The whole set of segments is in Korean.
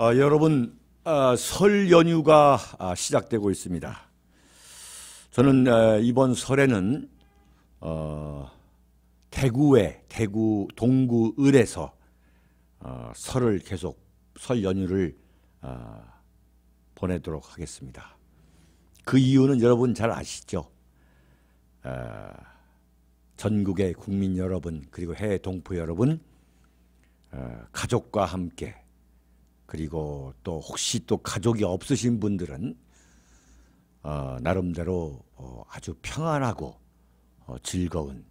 어, 여러분 어, 설 연휴가 아, 시작되고 있습니다. 저는 어, 이번 설에는 어, 대구에 대구 동구 을에서 어, 설을 계속 설 연휴를 어, 보내도록 하겠습니다. 그 이유는 여러분 잘 아시죠? 전국의 국민 여러분 그리고 해외 동포 여러분 가족과 함께 그리고 또 혹시 또 가족이 없으신 분들은 어, 나름대로 어, 아주 평안하고 어, 즐거운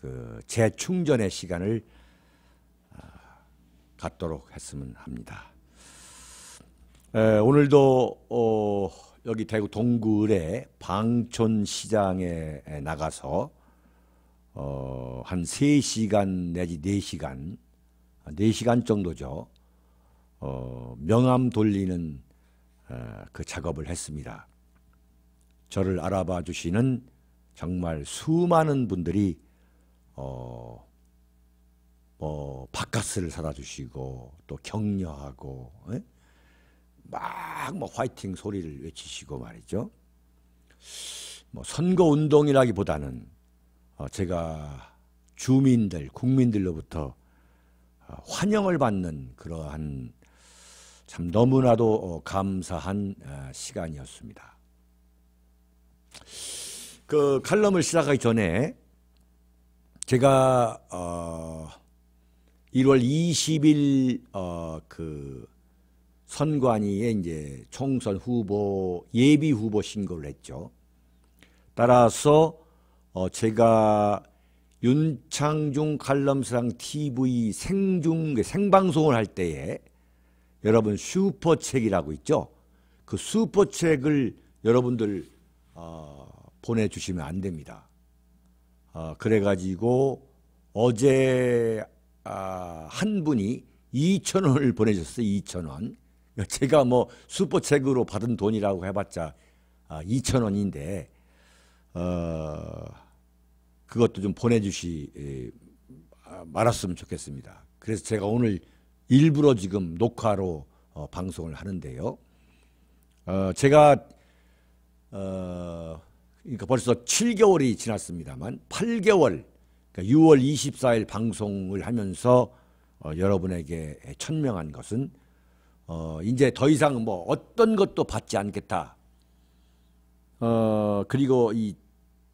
그 재충전의 시간을 어, 갖도록 했으면 합니다. 에, 오늘도 어, 여기 대구 동굴의 방촌시장에 나가서 어, 한 3시간 내지 4시간, 4시간 정도죠. 어, 명암 돌리는 어, 그 작업을 했습니다. 저를 알아봐 주시는 정말 수많은 분들이 어, 어 바카스를 사다 주시고 또 격려하고 예? 막, 뭐 화이팅 소리를 외치시고 말이죠. 뭐 선거 운동이라기보다는 어 제가 주민들, 국민들로부터 어, 환영을 받는 그러한 참 너무나도 어, 감사한 어, 시간이었습니다. 그 칼럼을 시작하기 전에 제가 어 1월 20일 어그 선관위에 이제 총선 후보 예비 후보 신고를 했죠. 따라서 어 제가 윤창중 칼럼스 TV 생중 그 생방송을 할 때에 여러분 슈퍼책이라고 있죠. 그 슈퍼책을 여러분들 어, 보내주시면 안 됩니다. 어, 그래가지고 어제 아, 한 분이 2천 원을 보내셨어요. 2천 원. 그러니까 제가 뭐 슈퍼책으로 받은 돈이라고 해봤자 아, 2천 원인데 어, 그것도 좀 보내주시 아, 말았으면 좋겠습니다. 그래서 제가 오늘 일부러 지금 녹화로 어, 방송을 하는데요. 어, 제가 어, 그러니까 벌써 7개월이 지났습니다만 8개월 그러니까 6월 24일 방송을 하면서 어, 여러분에게 천명한 것은 어, 이제 더 이상 뭐 어떤 것도 받지 않겠다. 어, 그리고 이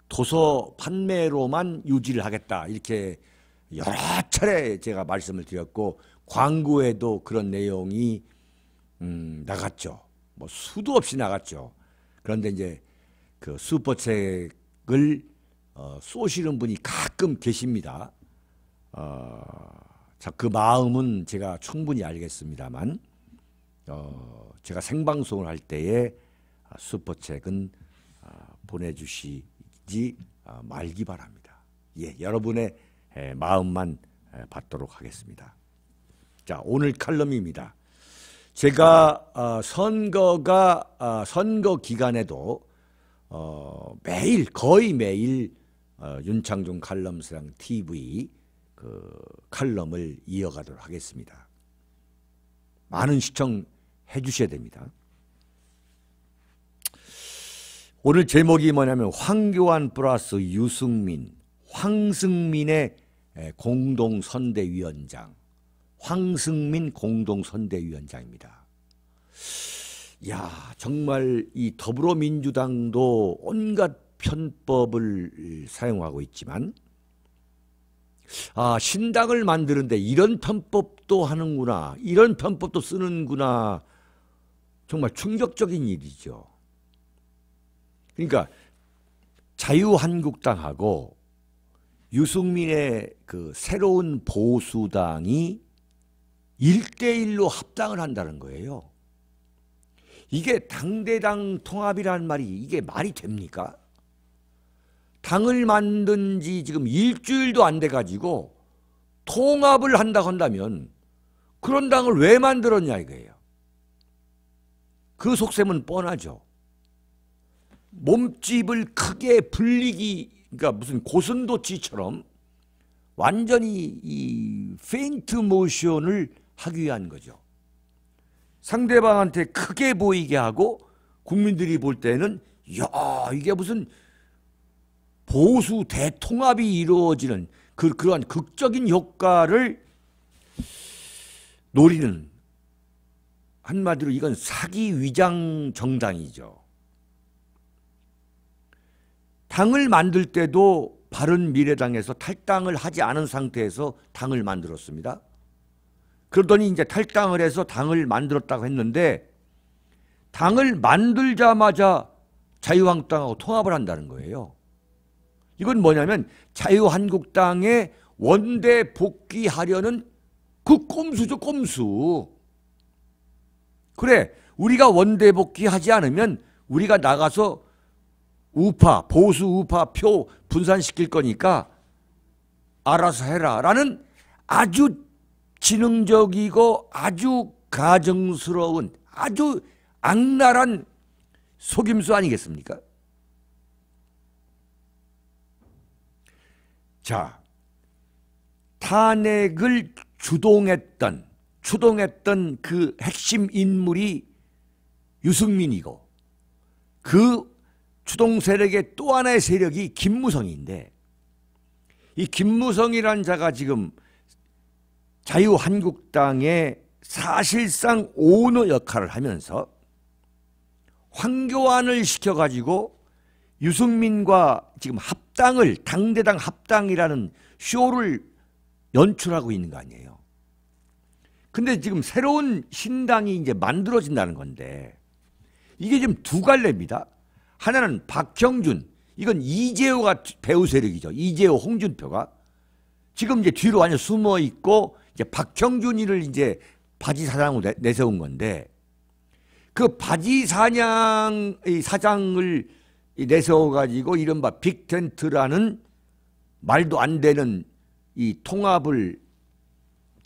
도서 판매로만 유지를 하겠다. 이렇게 여러 차례 제가 말씀을 드렸고 광고에도 그런 내용이 음, 나갔죠. 뭐 수도 없이 나갔죠. 그런데 이제 그 슈퍼책을 어, 쏘시는 분이 가끔 계십니다. 어, 자, 그 마음은 제가 충분히 알겠습니다만, 어, 제가 생방송을 할 때에 아, 슈퍼책은 어, 아, 보내주시지 아, 말기 바랍니다. 예, 여러분의 예, 마음만 예, 받도록 하겠습니다. 자, 오늘 칼럼입니다. 제가 어, 선거가 어, 선거 기간에도 어, 매일 거의 매일 윤창중 칼럼스랑 TV 그 칼럼을 이어가도록 하겠습니다. 많은 시청해 주셔야 됩니다. 오늘 제목이 뭐냐면 황교안 플러스 유승민, 황승민의 예, 공동선대위원장 황승민 공동선대위원장입니다. 야 정말 이 더불어민주당도 온갖 편법을 사용하고 있지만 아 신당을 만드는데 이런 편법도 하는구나 이런 편법도 쓰는구나 정말 충격적인 일이죠. 그러니까 자유한국당하고 유승민의 그 새로운 보수당이 1대1로 합당을 한다는 거예요. 이게 당대당 통합이라는 말이 이게 말이 됩니까? 당을 만든 지 지금 일주일도 안 돼 가지고 통합을 한다 한다면 그런 당을 왜 만들었냐 이거예요. 그 속셈은 뻔하죠. 몸집을 크게 불리기 그러니까 무슨 고슴도치처럼 완전히 이 페인트 모션을 하기 위한 거죠. 상대방한테 크게 보이게 하고 국민들이 볼 때는 야 이게 무슨 보수 대통합이 이루어지는 그 그러한 극적인 효과를 노리는 한마디로 이건 사기 위장 정당이죠. 당을 만들 때도 바른 미래당에서 탈당을 하지 않은 상태에서 당을 만들었습니다. 그러더니 이제 탈당을 해서 당을 만들었다고 했는데 당을 만들자마자 자유한국당하고 통합을 한다는 거예요. 이건 뭐냐면 자유한국당의 원대 복귀하려는 그 꼼수죠, 꼼수. 그래, 우리가 원대 복귀하지 않으면 우리가 나가서 우파, 보수 우파 표 분산시킬 거니까 알아서 해라. 라는 아주 지능적이고 아주 가정스러운 아주 악랄한 속임수 아니겠습니까? 자, 탄핵을 주동했던, 추동했던 그 핵심 인물이 유승민이고 그 추동 세력의 또 하나의 세력이 김무성인데 이 김무성이란 자가 지금 자유한국당의 사실상 오너 역할을 하면서 황교안을 시켜가지고 유승민과 지금 합당을 당대당 합당이라는 쇼를 연출하고 있는 거 아니에요. 근데 지금 새로운 신당이 이제 만들어진다는 건데 이게 지금 두 갈래입니다. 하나는 박형준. 이건 이재호가 배우 세력이죠. 이재호, 홍준표가. 지금 이제 뒤로 완전 숨어 있고 이제 박형준이를 이제 바지 사장으로 내세운 건데 그 바지 사냥 사장을 내세워 가지고 이른바 빅텐트라는 말도 안 되는 이 통합을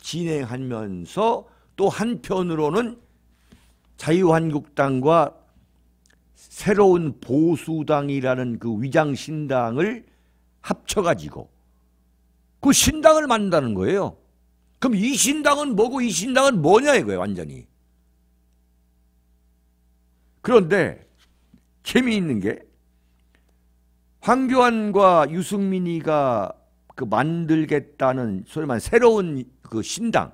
진행하면서 또 한편으로는 자유한국당과 새로운 보수당이라는 그 위장 신당을 합쳐가지고 그 신당을 만든다는 거예요. 그럼 이 신당은 뭐고 이 신당은 뭐냐 이거예요, 완전히. 그런데 재미있는 게 황교안과 유승민이가 그 만들겠다는 소리만 새로운 그 신당.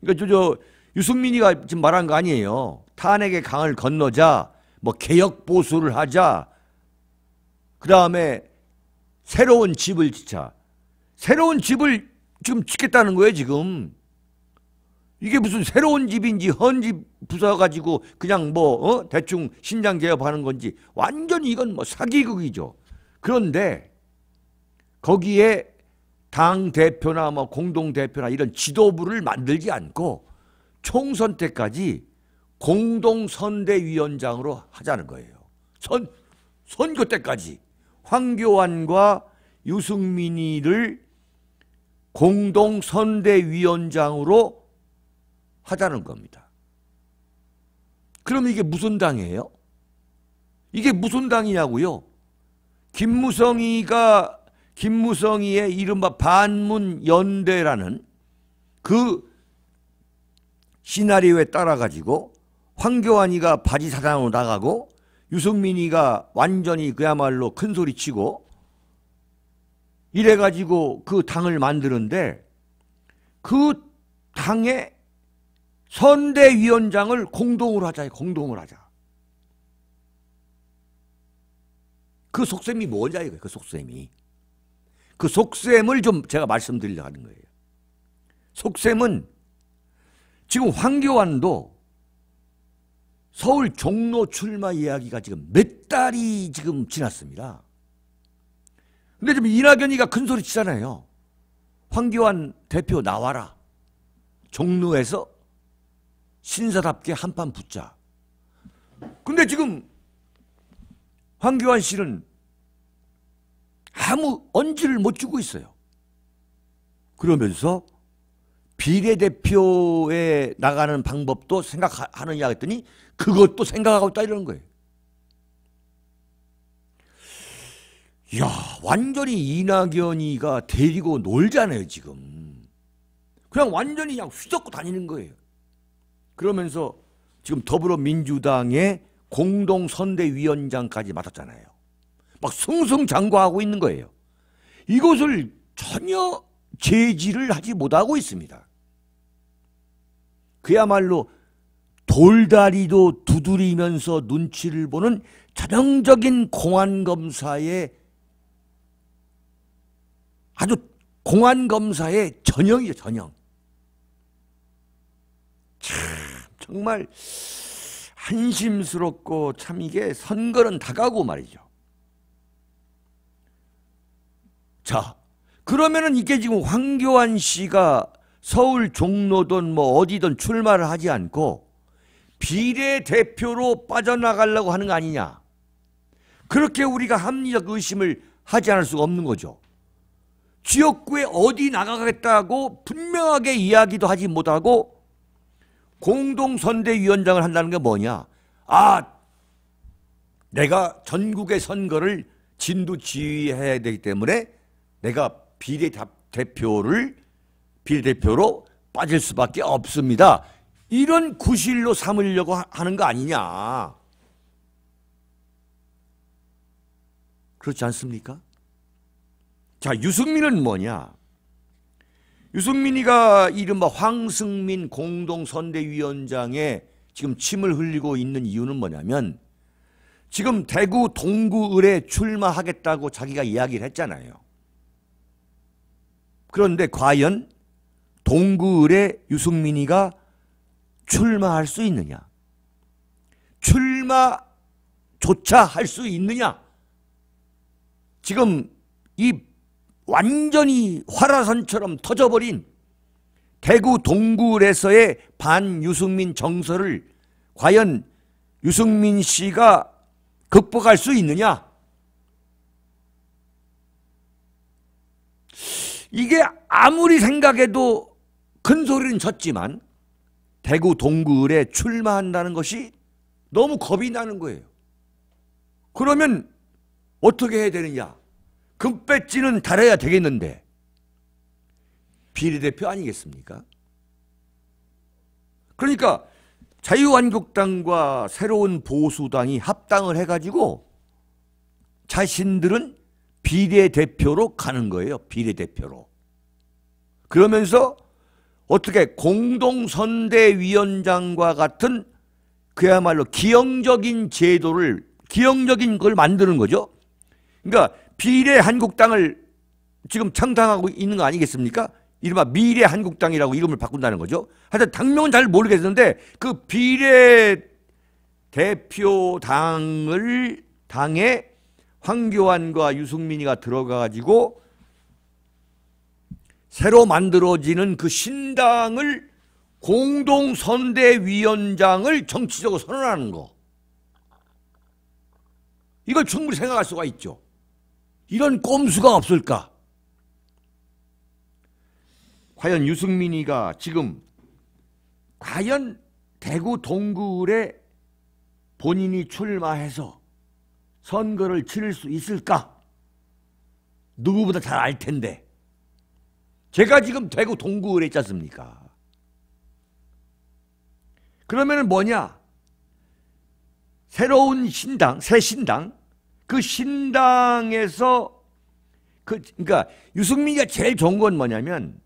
그러니까 저, 저 유승민이가 지금 말한 거 아니에요. 탄핵의 강을 건너자 뭐 개혁 보수를 하자. 그 다음에 새로운 집을 짓자. 새로운 집을 지금 짓겠다는 거예요, 지금. 이게 무슨 새로운 집인지 헌 집 부서가지고 그냥 뭐, 어? 대충 신장 개업하는 건지 완전히 이건 뭐 사기극이죠. 그런데 거기에 당 대표나 뭐 공동 대표나 이런 지도부를 만들지 않고 총선 때까지 공동선대위원장으로 하자는 거예요. 선, 선거 때까지 황교안과 유승민이를 공동선대위원장으로 하자는 겁니다. 그럼 이게 무슨 당이에요? 이게 무슨 당이냐고요? 김무성이가 김무성이의 이른바 반문연대라는 그 시나리오에 따라 가지고 황교안이가 바지 사장으로 나가고 유승민이가 완전히 그야말로 큰 소리 치고 이래가지고 그 당을 만드는데 그 당의 선대위원장을 공동으로 하자, 공동으로 하자. 그 속셈이 뭐냐 이거예요, 그 속셈이. 그 속셈을 좀 제가 말씀드리려고 하는 거예요. 속셈은 지금 황교안도 서울 종로 출마 이야기가 지금 몇 달이 지금 지났습니다. 근데 지금 이낙연이가 큰 소리 치잖아요. 황교안 대표 나와라. 종로에서 신사답게 한판 붙자. 근데 지금 황교안 씨는 아무 언질을못 주고 있어요. 그러면서 비례대표에 나가는 방법도 생각하느냐 했더니 그것도 생각하고 있다 이러는 거예요. 야 완전히 이낙연이가 데리고 놀잖아요 지금. 그냥 완전히 그냥 휘젓고 다니는 거예요. 그러면서 지금 더불어민주당의 공동선대위원장까지 맡았잖아요. 막 승승장구하고 있는 거예요. 이것을 전혀 제지를 하지 못하고 있습니다. 그야말로 돌다리도 두드리면서 눈치를 보는 전형적인 공안검사의 아주 공안검사의 전형이죠, 전형. 참, 정말 한심스럽고 참 이게 선거는 다가고 말이죠. 자, 그러면은 이게 지금 황교안 씨가 서울 종로든 뭐 어디든 출마를 하지 않고 비례대표로 빠져나가려고 하는 거 아니냐. 그렇게 우리가 합리적 의심을 하지 않을 수가 없는 거죠. 지역구에 어디 나가겠다고 분명하게 이야기도 하지 못하고 공동선대위원장을 한다는 게 뭐냐. 아, 내가 전국의 선거를 진두 지휘해야 되기 때문에 내가 비례대표를 비례대표로 빠질 수밖에 없습니다. 이런 구실로 삼으려고 하는 거 아니냐. 그렇지 않습니까? 자, 유승민은 뭐냐? 유승민이가 이른바 황승민 공동선대위원장에 지금 침을 흘리고 있는 이유는 뭐냐면 지금 대구 동구을에 출마하겠다고 자기가 이야기를 했잖아요. 그런데 과연 동구을에 유승민이가 출마할 수 있느냐? 출마조차 할 수 있느냐? 지금 이 완전히 화라산처럼 터져버린 대구 동굴에서의 반 유승민 정서를 과연 유승민 씨가 극복할 수 있느냐? 이게 아무리 생각해도 큰 소리는 쳤지만 대구 동굴에 출마한다는 것이 너무 겁이 나는 거예요. 그러면 어떻게 해야 되느냐? 금배지는 달아야 되겠는데 비례대표 아니겠습니까? 그러니까 자유한국당과 새로운 보수당이 합당을 해가지고 자신들은 비례대표로 가는 거예요. 비례대표로. 그러면서 어떻게 공동선대위원장과 같은 그야말로 기형적인 제도를 기형적인 걸 만드는 거죠. 그러니까 비례 한국당을 지금 창당하고 있는 거 아니겠습니까? 이른바 미래 한국당이라고 이름을 바꾼다는 거죠. 하여튼 당명은 잘 모르겠는데 그 비례 대표당을 당에 황교안과 유승민이가 들어가 가지고 새로 만들어지는 그 신당을 공동선대위원장을 정치적으로 선언하는 거. 이걸 충분히 생각할 수가 있죠. 이런 꼼수가 없을까? 과연 유승민이가 지금 과연 대구 동굴에 본인이 출마해서 선거를 치를 수 있을까? 누구보다 잘 알 텐데. 제가 지금 대구 동구에 있지 않습니까? 그러면 뭐냐? 새로운 신당, 새 신당, 그 신당에서 그, 그러니까 유승민이가 제일 좋은 건 뭐냐면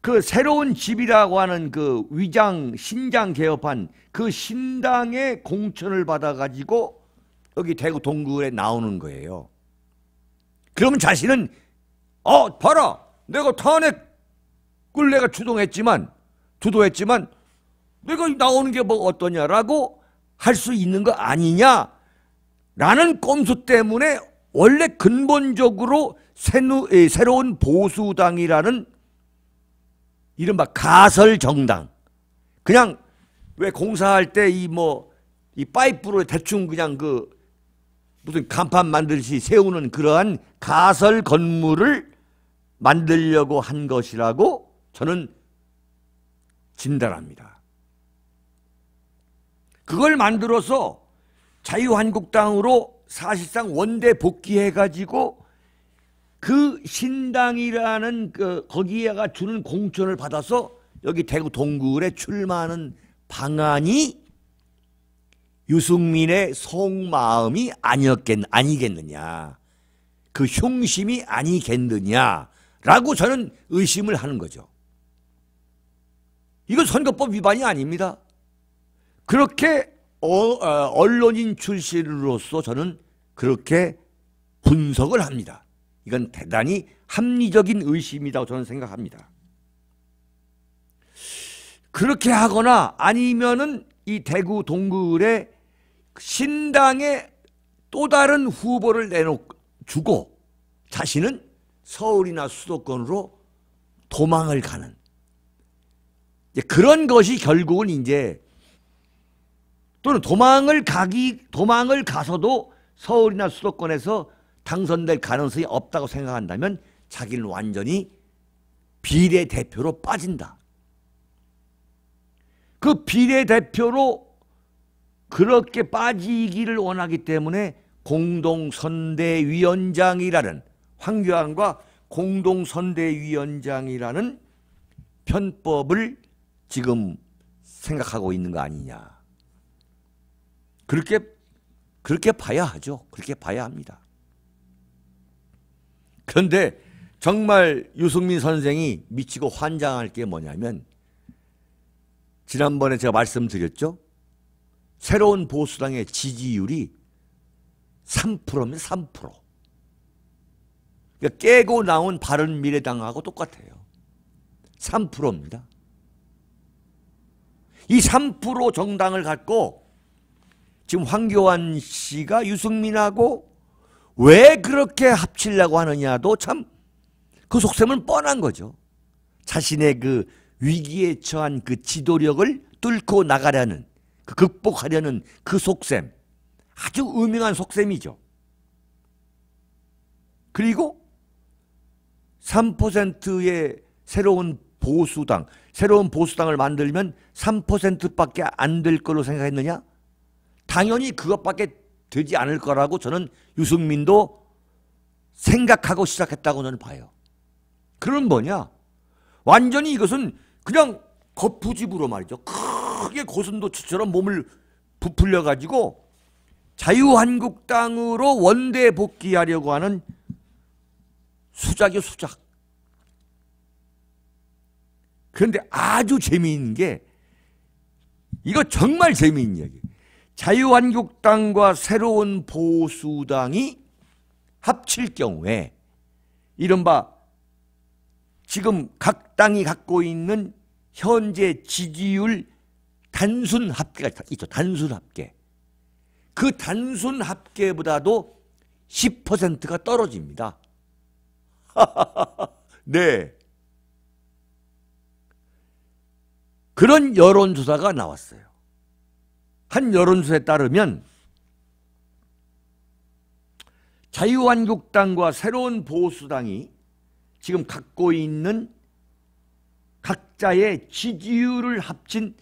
그 새로운 집이라고 하는 그 위장, 신장 개업한 그 신당의 공천을 받아가지고 여기 대구 동구에 나오는 거예요. 그러면 자신은, 어, 봐라! 내가 탄핵을 내가 주동했지만 주도했지만 내가 나오는 게 뭐 어떠냐라고 할 수 있는 거 아니냐라는 꼼수 때문에 원래 근본적으로 새누, 새로운 보수당이라는 이른바 가설 정당 그냥 왜 공사할 때 이 뭐이 뭐 이 파이프로 대충 그냥 그 무슨 간판 만들듯이 세우는 그러한 가설 건물을 만들려고 한 것이라고 저는 진단합니다. 그걸 만들어서 자유한국당으로 사실상 원대 복귀해가지고 그 신당이라는 그 거기에가 주는 공천을 받아서 여기 대구 동굴에 출마하는 방안이 유승민의 속마음이 아니었겠 아니겠느냐 그 흉심이 아니겠느냐 라고 저는 의심을 하는 거죠. 이건 선거법 위반이 아닙니다. 그렇게 어, 어, 언론인 출신으로서 저는 그렇게 분석을 합니다. 이건 대단히 합리적인 의심이라고 저는 생각합니다. 그렇게 하거나 아니면은 이 대구 동굴에 신당에또 다른 후보를 내놓 고 주고 자신은 서울이나 수도권으로 도망을 가는 그런 것이 결국은 이제 또는 도망을 가기 도망을 가서도 서울이나 수도권에서 당선될 가능성이 없다고 생각한다면 자기는 완전히 비례대표로 빠진다. 그 비례대표로 그렇게 빠지기를 원하기 때문에 공동선대위원장이라는 황교안과 공동선대위원장이라는 편법을 지금 생각하고 있는 거 아니냐. 그렇게 그렇게 봐야 하죠. 그렇게 봐야 합니다. 그런데 정말 유승민 선생이 미치고 환장할 게 뭐냐면 지난번에 제가 말씀드렸죠. 새로운 보수당의 지지율이 3%면 3%. 그러니까 깨고 나온 바른 미래당하고 똑같아요. 3%입니다. 이 3% 정당을 갖고 지금 황교안 씨가 유승민하고 왜 그렇게 합치려고 하느냐도 참 그 속셈은 뻔한 거죠. 자신의 그 위기에 처한 그 지도력을 뚫고 나가려는 그 극복하려는 그 속셈 아주 음흉한 속셈이죠. 그리고 3%의 새로운 보수당, 새로운 보수당을 만들면 3%밖에 안 될 걸로 생각했느냐? 당연히 그것밖에 되지 않을 거라고 저는 유승민도 생각하고 시작했다고 저는 봐요. 그럼 뭐냐? 완전히 이것은 그냥 거푸집으로 말이죠. 크게 고슴도치처럼 몸을 부풀려 가지고 자유한국당으로 원대 복귀하려고 하는 수작이 수작. 그런데 아주 재미있는 게 이거 정말 재미있는 이야기. 자유한국당과 새로운 보수당이 합칠 경우에 이른바 지금 각 당이 갖고 있는 현재 지지율 단순 합계가 있죠. 단순 합계. 그 단순 합계보다도 10%가 떨어집니다. 네. 그런 여론조사가 나왔어요. 한 여론조사에 따르면 자유한국당과 새로운 보수당이 지금 갖고 있는 각자의 지지율을 합친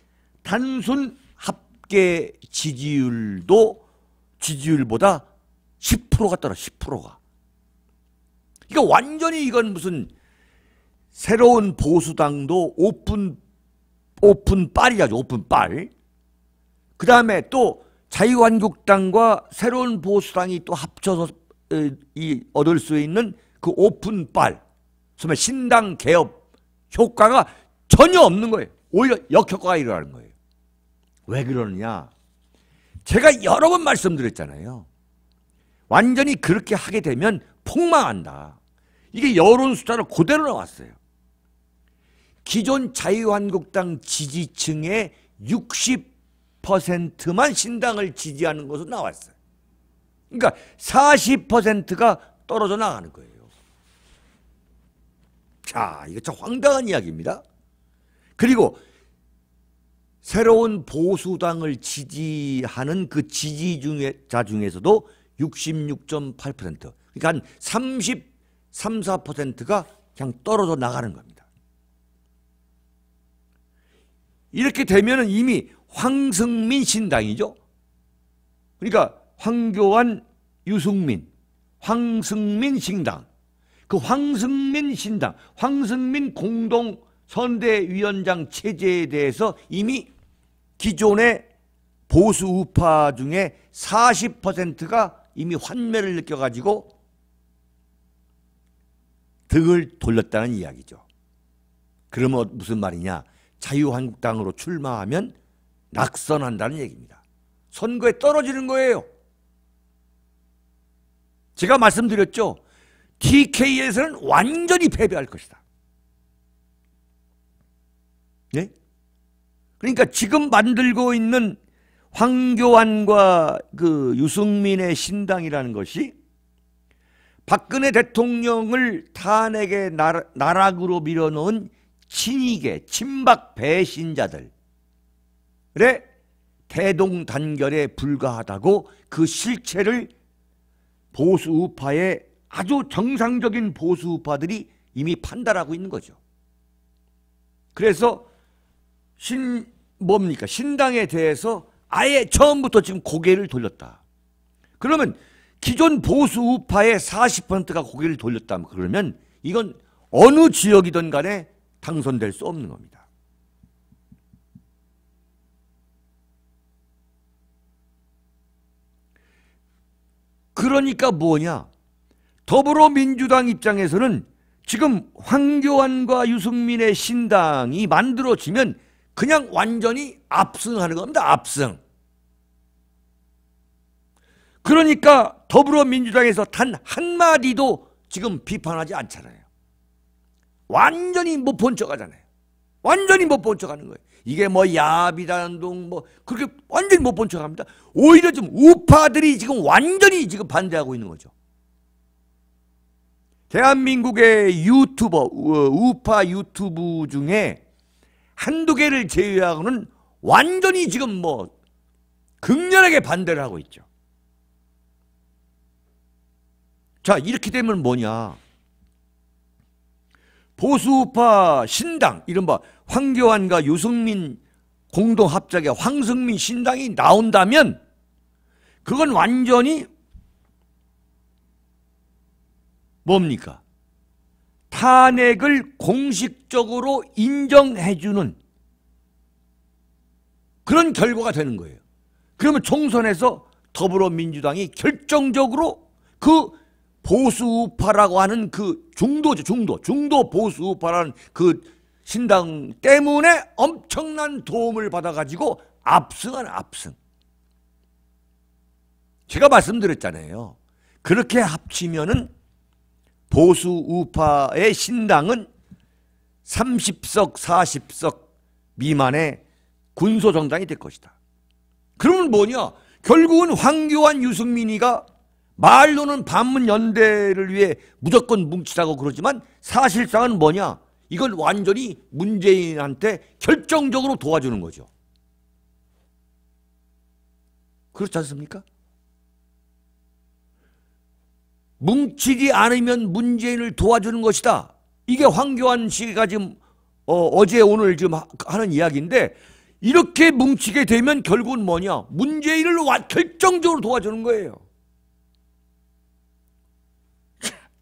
단순 합계 지지율도 지지율보다 10%가 떨어 10%가 그러니까 완전히 이건 무슨 새로운 보수당도 오픈 오픈 빨이죠 오픈 빨. 그 다음에 또 자유한국당과 새로운 보수당이 또 합쳐서 이 얻을 수 있는 그 오픈 빨, 정말 신당 개업 효과가 전혀 없는 거예요. 오히려 역효과가 일어나는 거예요. 왜 그러느냐? 제가 여러 번 말씀드렸잖아요. 완전히 그렇게 하게 되면 폭망한다. 이게 여론 숫자로 그대로 나왔어요. 기존 자유한국당 지지층의 60%만 신당을 지지하는 것으로 나왔어요. 그러니까 40%가 떨어져 나가는 거예요. 자, 이거 참 황당한 이야기입니다. 그리고 새로운 보수당을 지지하는 그 지지자 중에서도 66.8% 그러니까 한 33, 4%가 그냥 떨어져 나가는 겁니다. 이렇게 되면 이미 황승민 신당이죠. 그러니까 황교안, 유승민, 황승민 신당. 그 황승민 신당, 황승민 공동 선대위원장 체제에 대해서 이미 기존의 보수 우파 중에 40%가 이미 환멸을 느껴가지고 등을 돌렸다는 이야기죠. 그러면 어, 무슨 말이냐? 자유한국당으로 출마하면 낙선한다는 얘기입니다. 선거에 떨어지는 거예요. 제가 말씀드렸죠. TK에서는 완전히 패배할 것이다. 예? 그러니까 지금 만들고 있는 황교안과 그 유승민의 신당이라는 것이 박근혜 대통령을 탄핵의 나락으로 밀어놓은 친이계, 친박 배신자들의 대동단결에 불과하다고 그 실체를 보수 우파의 아주 정상적인 보수 우파들이 이미 판단하고 있는 거죠. 그래서 신 뭡니까 신당에 대해서 아예 처음부터 지금 고개를 돌렸다. 그러면 기존 보수 우파의 40%가 고개를 돌렸다 면 그러면 이건 어느 지역이든 간에 당선될 수 없는 겁니다. 그러니까 뭐냐? 더불어민주당 입장에서는 지금 황교안과 유승민의 신당이 만들어지면 그냥 완전히 압승하는 겁니다. 압승. 그러니까 더불어민주당에서 단 한마디도 지금 비판하지 않잖아요. 완전히 못본 척하잖아요. 완전히 못본 척하는 거예요. 이게 뭐 야비단동 뭐 그렇게 완전히 못본 척합니다. 오히려 좀 우파들이 지금 완전히 지금 반대하고 있는 거죠. 대한민국의 유튜버 우파 유튜브 중에 한두 개를 제외하고는 완전히 지금 뭐 극렬하게 반대를 하고 있죠. 자, 이렇게 되면 뭐냐? 보수파 신당, 이른바 황교안과 유승민 공동합작의 황승민 신당이 나온다면 그건 완전히 뭡니까? 탄핵을 공식적으로 인정해주는 그런 결과가 되는 거예요. 그러면 총선에서 더불어민주당이 결정적으로 그 보수우파라고 하는 그 중도죠, 중도. 중도 보수우파라는 그 신당 때문에 엄청난 도움을 받아가지고 압승한 압승. 제가 말씀드렸잖아요. 그렇게 합치면은 보수 우파의 신당은 30석, 40석 미만의 군소정당이 될 것이다. 그러면 뭐냐? 결국은 황교안, 유승민이가 말로는 반문 연대를 위해 무조건 뭉치라고 그러지만 사실상은 뭐냐? 이건 완전히 문재인한테 결정적으로 도와주는 거죠. 그렇지 않습니까? 뭉치지 않으면 문재인을 도와주는 것이다. 이게 황교안 씨가 지금 어, 제 오늘 지금 하는 이야기인데 이렇게 뭉치게 되면 결국은 뭐냐? 문재인을 결정적으로 도와주는 거예요.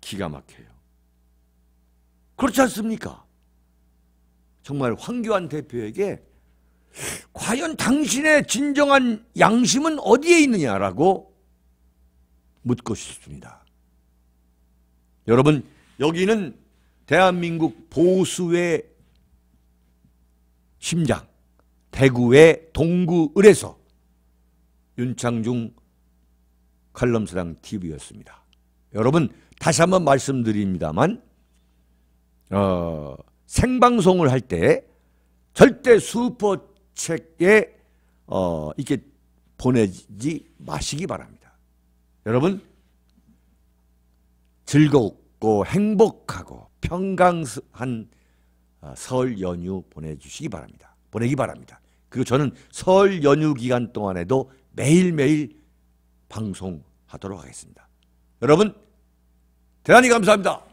기가 막혀요. 그렇지 않습니까? 정말 황교안 대표에게 과연 당신의 진정한 양심은 어디에 있느냐라고 묻고 싶습니다. 여러분, 여기는 대한민국 보수의 심장, 대구의 동구을에서 윤창중 칼럼사당 TV였습니다. 여러분, 다시 한번 말씀드립니다만 어, 생방송을 할 때 절대 슈퍼책에 어, 이렇게 보내지 마시기 바랍니다. 여러분 즐겁고 행복하고 평강한 어, 설 연휴 보내주시기 바랍니다. 보내기 바랍니다. 그리고 저는 설 연휴 기간 동안에도 매일매일 방송하도록 하겠습니다. 여러분 대단히 감사합니다.